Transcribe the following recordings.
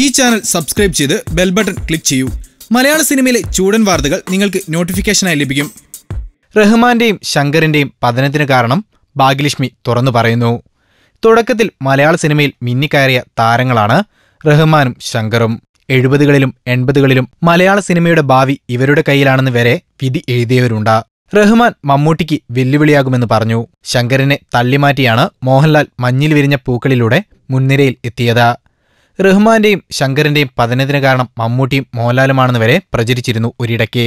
ഈ channel subscribe ചെയ്ത് bell button click ചെയ്യൂ മലയാള സിനിമയിലെ ചൂടൻ വാർത്തകൾ നിങ്ങൾക്ക് നോട്ടിഫിക്കേഷനായി ലഭിക്കും റഹ്മാന്റെയും ശങ്കറിന്റെയും പതനത്തിന് കാരണം ഭാഗ്യലക്ഷ്മി തുറന്നു പറയുന്നു തുടക്കത്തിൽ മലയാള സിനിമയിൽ മിന്നിക്കയറിയ താരങ്ങളാണ് റഹ്മാനും ശങ്കറും എഴുപതുകളിലും എൺപതുകളിലും മലയാള സിനിമയുടെ ഭാവി ഇവരുടെ കയ്യിലാണെന്ന് വരെ വിധി എഴുതിയവരുണ്ട് റഹ്മാൻ മമ്മൂട്ടിക്ക് വെല്ലുവിളിയാകുമെന്ന് പറഞ്ഞു ശങ്കറിനെ തള്ളിമാറ്റിയാണ് മോഹൻലാൽ മഞ്ഞിൽ വിരിഞ്ഞ പൂക്കളിലൂടെ മുൻനിരയിൽ എത്തിയത് റഹ്മാന്റെയും ശങ്കറിന്റെയും പതനത്തിന് കാരണം മമ്മൂട്ടിയും മോഹൻലാലുമാണെന്ന് വരെ പ്രചരിച്ചിരുന്നു ഒരിടയ്ക്ക്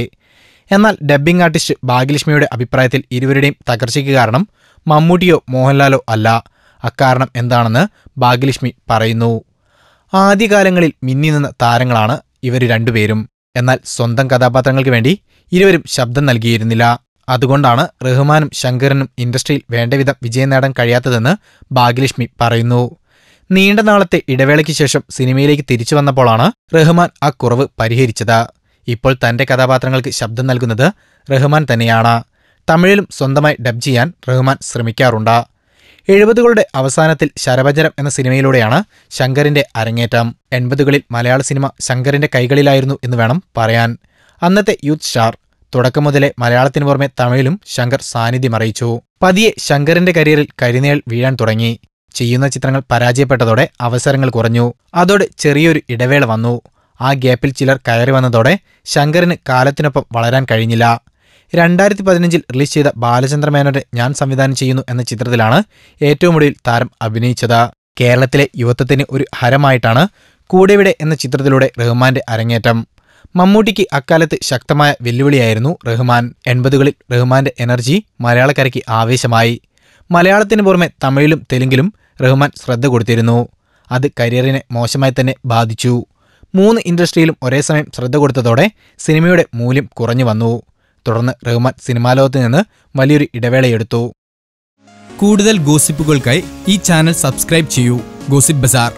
എന്നാൽ ഡബ്ബിംഗ് ആർട്ടിസ്റ്റ് ഭാഗ്യലക്ഷ്മിയുടെ അഭിപ്രായത്തിൽ ഇരുവരുടെയും തകർച്ചയ്ക്ക് കാരണം മമ്മൂട്ടിയോ മോഹൻലാലോ അല്ല അക്കാരണം എന്താണെന്ന് ഭാഗ്യലക്ഷ്മി പറയുന്നു ആദ്യകാലങ്ങളിൽ മിന്നി നിന്ന താരങ്ങളാണ് ഇവർ രണ്ടുപേരും എന്നാൽ സ്വന്തം കഥാപാത്രങ്ങൾക്ക് വേണ്ടി ഇരുവരും ശബ്ദം നൽകിയിരുന്നില്ല അതുകൊണ്ടാണ് റഹ്മാനും ശങ്കരനും ഇൻഡസ്ട്രിയിൽ വേണ്ടവിധം വിജയം നേടാൻ കഴിയാത്തതെന്ന് ഭാഗ്യലക്ഷ്മി പറയുന്നു നീണ്ട നാളത്തെ ഇടവേളയ്ക്ക് ശേഷം സിനിമയിലേക്ക് തിരിച്ചു വന്നപ്പോഴാണ് റഹ്മാൻ ആ കുറവ് പരിഹരിച്ചത് ഇപ്പോൾ തന്റെ കഥാപാത്രങ്ങൾക്ക് ശബ്ദം നൽകുന്നത് റഹ്മാൻ തന്നെയാണ് തമിഴിലും സ്വന്തമായി ഡബ് ചെയ്യാൻ റഹ്മാൻ ശ്രമിക്കാറുണ്ട് എഴുപതുകളുടെ അവസാനത്തിൽ ശരഭജനം എന്ന സിനിമയിലൂടെയാണ് ശങ്കറിന്റെ അരങ്ങേറ്റം എൺപതുകളിൽ മലയാള സിനിമ ശങ്കറിന്റെ കൈകളിലായിരുന്നു എന്ന് വേണം പറയാൻ അന്നത്തെ യൂത്ത് സ്റ്റാർ തുടക്കം മുതലേ മലയാളത്തിനു പുറമെ തമിഴിലും ശങ്കർ സാന്നിധ്യം അറിയിച്ചു പതിയെ ശങ്കറിന്റെ കരിയറിൽ കരിനേൾ വീഴാൻ തുടങ്ങി ചെയ്യുന്ന ചിത്രങ്ങൾ പരാജയപ്പെട്ടതോടെ അവസരങ്ങൾ കുറഞ്ഞു അതോടെ ചെറിയൊരു ഇടവേള വന്നു ആ ഗ്യാപ്പിൽ ചിലർ കയറി വന്നതോടെ ശങ്കറിന് കാലത്തിനൊപ്പം വളരാൻ കഴിഞ്ഞില്ല രണ്ടായിരത്തി പതിനഞ്ചിൽ റിലീസ് ചെയ്ത ബാലചന്ദ്രമേനോടെ ഞാൻ സംവിധാനം ചെയ്യുന്നു എന്ന ചിത്രത്തിലാണ് ഏറ്റവും ഒടുവിൽ താരം അഭിനയിച്ചത് കേരളത്തിലെ യുവത്വത്തിന് ഒരു ഹരമായിട്ടാണ് കൂടെവിടെ എന്ന ചിത്രത്തിലൂടെ റഹ്മാന്റെ അരങ്ങേറ്റം മമ്മൂട്ടിക്ക് അക്കാലത്ത് ശക്തമായ വെല്ലുവിളിയായിരുന്നു റഹ്മാൻ എൺപതുകളിൽ റഹ്മാന്റെ എനർജി മലയാളക്കരയ്ക്ക് ആവേശമായി മലയാളത്തിന് പുറമെ തമിഴിലും തെലുങ്കിലും റഹ്മാൻ ശ്രദ്ധ കൊടുത്തിരുന്നു അത് കരിയറിനെ മോശമായി തന്നെ ബാധിച്ചു മൂന്ന് ഇൻഡസ്ട്രിയിലും ഒരേ സമയം ശ്രദ്ധ കൊടുത്തതോടെ സിനിമയുടെ മൂല്യം കുറഞ്ഞു വന്നു തുടർന്ന് റഹ്മാൻ സിനിമാലോകത്ത് നിന്ന് വലിയൊരു ഇടവേളയെടുത്തു കൂടുതൽ ഗോസിപ്പുകൾക്കായി ഈ ചാനൽ സബ്സ്ക്രൈബ് ചെയ്യൂ ഗോസിപ്പ് ബസാർ